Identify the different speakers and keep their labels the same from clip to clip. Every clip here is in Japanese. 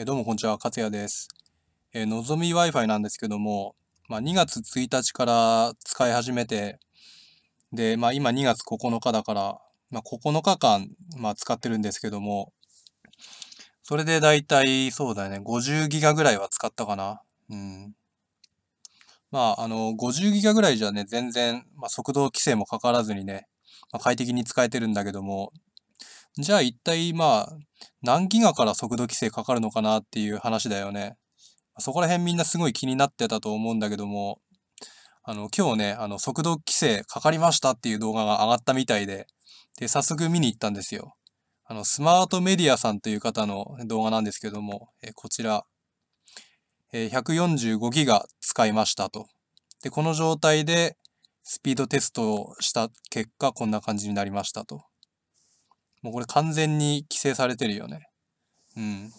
Speaker 1: えどうもこんにちは、勝也です。えー、のぞみ Wi-Fi なんですけども、まあ、2月1日から使い始めて、で、まあ、今2月9日だから、まあ、9日間、まあ、使ってるんですけども、それでだいたい、そうだね、50ギガぐらいは使ったかな。うん。まあ、あの、50ギガぐらいじゃね、全然、まあ、速度規制もかからずにね、まあ、快適に使えてるんだけども、じゃあ一体まあ、何ギガから速度規制かかるのかなっていう話だよね。そこら辺みんなすごい気になってたと思うんだけども、あの、今日ね、あの、速度規制かかりましたっていう動画が上がったみたいで、で、早速見に行ったんですよ。あの、スマートメディアさんという方の動画なんですけども、えこちら、え145ギガ使いましたと。で、この状態でスピードテストをした結果、こんな感じになりましたと。もうこれ完全に規制されてるよね。うん。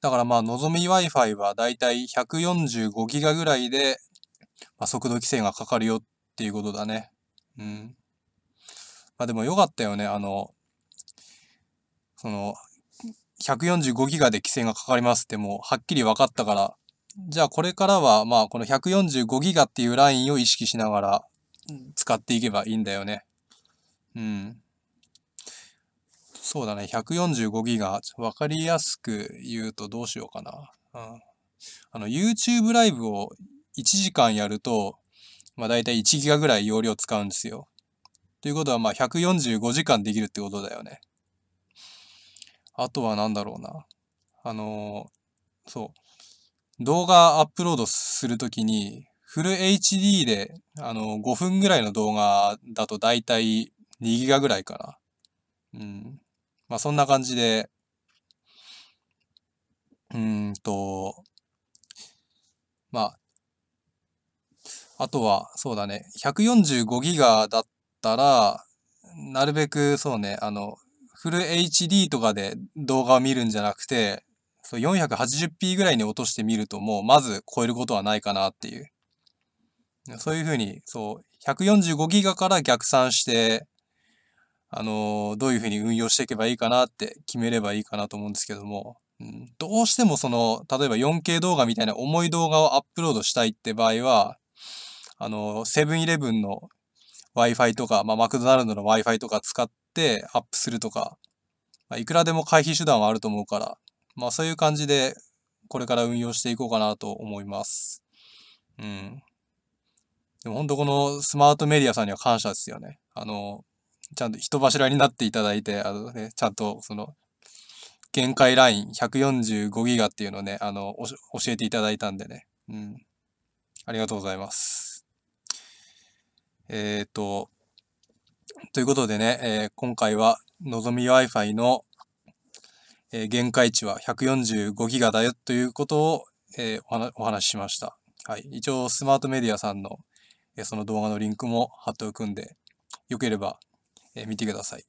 Speaker 1: だからまあ、望み Wi-Fi はだいたい145ギガぐらいで、まあ、速度規制がかかるよっていうことだね。うん。まあでもよかったよね。あの、その、145ギガで規制がかかりますってもうはっきり分かったから、じゃあこれからはまあこの145ギガっていうラインを意識しながら使っていけばいいんだよね。うん。そうだね、145ギガ。わかりやすく言うとどうしようかな。うん。あの、YouTube ライブを1時間やると、まあ大体1ギガぐらい容量使うんですよ。ということは、ま145時間できるってことだよね。あとは何だろうな。あのー、そう。動画アップロードするときに、フル HD で、あのー、5分ぐらいの動画だとだいたい2ギガぐらいかな。うん。まあそんな感じで、うんと、まあ、あとは、そうだね、145ギガだったら、なるべく、そうね、あの、フル HD とかで動画を見るんじゃなくて、480p ぐらいに落としてみると、もうまず超えることはないかなっていう。そういうふうに、そう、145ギガから逆算して、あの、どういうふうに運用していけばいいかなって決めればいいかなと思うんですけども、うん、どうしてもその、例えば 4K 動画みたいな重い動画をアップロードしたいって場合は、あの、セブンイレブンの Wi-Fi とか、まあ、マクドナルドの Wi-Fi とか使ってアップするとか、まあ、いくらでも回避手段はあると思うから、まあ、そういう感じで、これから運用していこうかなと思います。うん。でも本当このスマートメディアさんには感謝ですよね。あの、ちゃんと人柱になっていただいて、あのね、ちゃんとその、限界ライン145ギガっていうのをね、あの、教えていただいたんでね。うん。ありがとうございます。えっ、と、ということでね、えー、今回は、のぞみ Wi-Fi の、えー、限界値は145ギガだよということを、えー、お話ししました。はい。一応、スマートメディアさんの、えその動画のリンクも貼っておくんで、よければえ見てください。